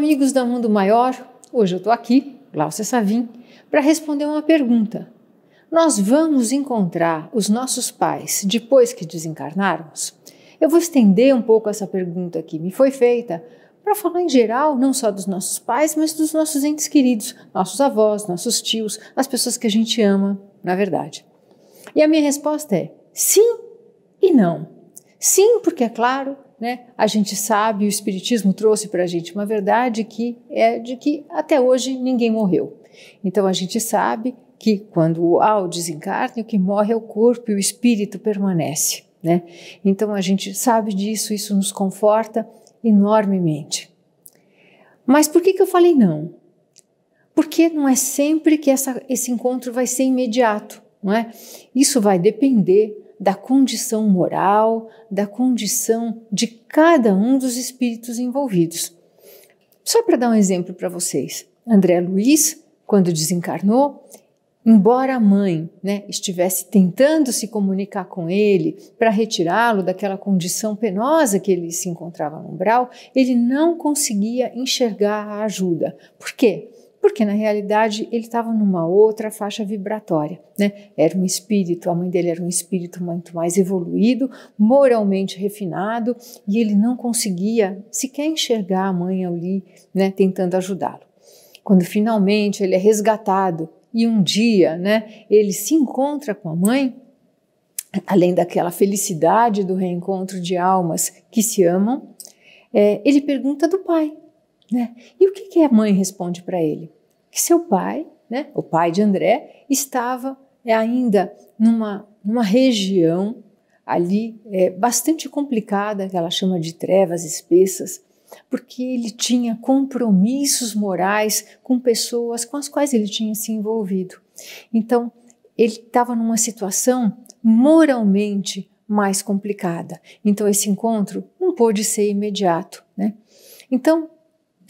Amigos da Mundo Maior, hoje eu estou aqui, Glaucia Savim, para responder uma pergunta. Nós vamos encontrar os nossos pais depois que desencarnarmos? Eu vou estender um pouco essa pergunta que me foi feita para falar em geral, não só dos nossos pais, mas dos nossos entes queridos, nossos avós, nossos tios, as pessoas que a gente ama, na verdade. E a minha resposta é sim e não. Sim, porque é claro né? A gente sabe, o Espiritismo trouxe para a gente uma verdade que é de que até hoje ninguém morreu. Então a gente sabe que quando há o desencarne, o que morre é o corpo e o espírito permanece, né? Então a gente sabe disso, isso nos conforta enormemente. Mas por que, que eu falei não? Porque não é sempre que essa, esse encontro vai ser imediato, não é? Isso vai depender da condição moral, da condição de cada um dos espíritos envolvidos. Só para dar um exemplo para vocês, André Luiz, quando desencarnou, embora a mãe né, estivesse tentando se comunicar com ele para retirá-lo daquela condição penosa que ele se encontrava no umbral, ele não conseguia enxergar a ajuda. Por quê? porque na realidade ele estava numa outra faixa vibratória, né? Era um espírito, a mãe dele era um espírito muito mais evoluído, moralmente refinado, e ele não conseguia sequer enxergar a mãe ali, né, tentando ajudá-lo. Quando finalmente ele é resgatado e um dia, né, ele se encontra com a mãe, além daquela felicidade do reencontro de almas que se amam, é, ele pergunta do pai, né? E o que, que a mãe responde para ele? Que seu pai, né, o pai de André, estava é, ainda numa, numa região ali é, bastante complicada, que ela chama de trevas espessas, porque ele tinha compromissos morais com pessoas com as quais ele tinha se envolvido. Então, ele estava numa situação moralmente mais complicada. Então, esse encontro não pôde ser imediato. Né? Então,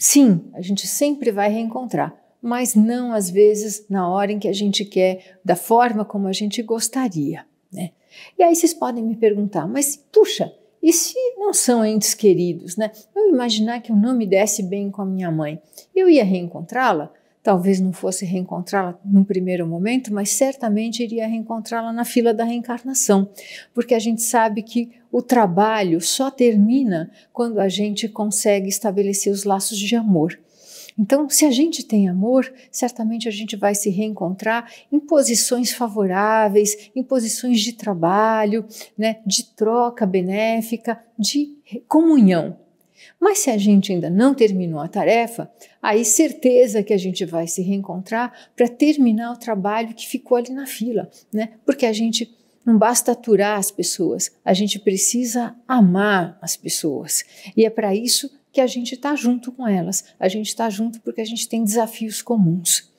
Sim, a gente sempre vai reencontrar, mas não às vezes na hora em que a gente quer, da forma como a gente gostaria. Né? E aí vocês podem me perguntar, mas puxa, e se não são entes queridos, né? Eu imaginar que eu não me desse bem com a minha mãe, eu ia reencontrá-la? Talvez não fosse reencontrá-la num primeiro momento, mas certamente iria reencontrá-la na fila da reencarnação, porque a gente sabe que o trabalho só termina quando a gente consegue estabelecer os laços de amor. Então, se a gente tem amor, certamente a gente vai se reencontrar em posições favoráveis, em posições de trabalho, né, de troca benéfica, de comunhão. Mas se a gente ainda não terminou a tarefa, aí certeza que a gente vai se reencontrar para terminar o trabalho que ficou ali na fila, né? Porque a gente não basta aturar as pessoas, a gente precisa amar as pessoas. E é para isso que a gente está junto com elas, a gente está junto porque a gente tem desafios comuns.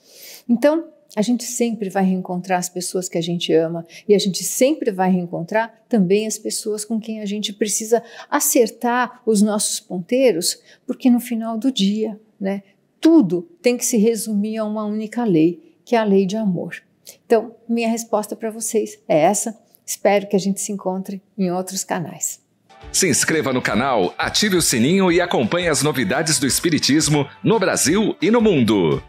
Então, a gente sempre vai reencontrar as pessoas que a gente ama e a gente sempre vai reencontrar também as pessoas com quem a gente precisa acertar os nossos ponteiros, porque no final do dia, né, tudo tem que se resumir a uma única lei, que é a lei de amor. Então, minha resposta para vocês é essa. Espero que a gente se encontre em outros canais. Se inscreva no canal, ative o sininho e acompanhe as novidades do Espiritismo no Brasil e no mundo.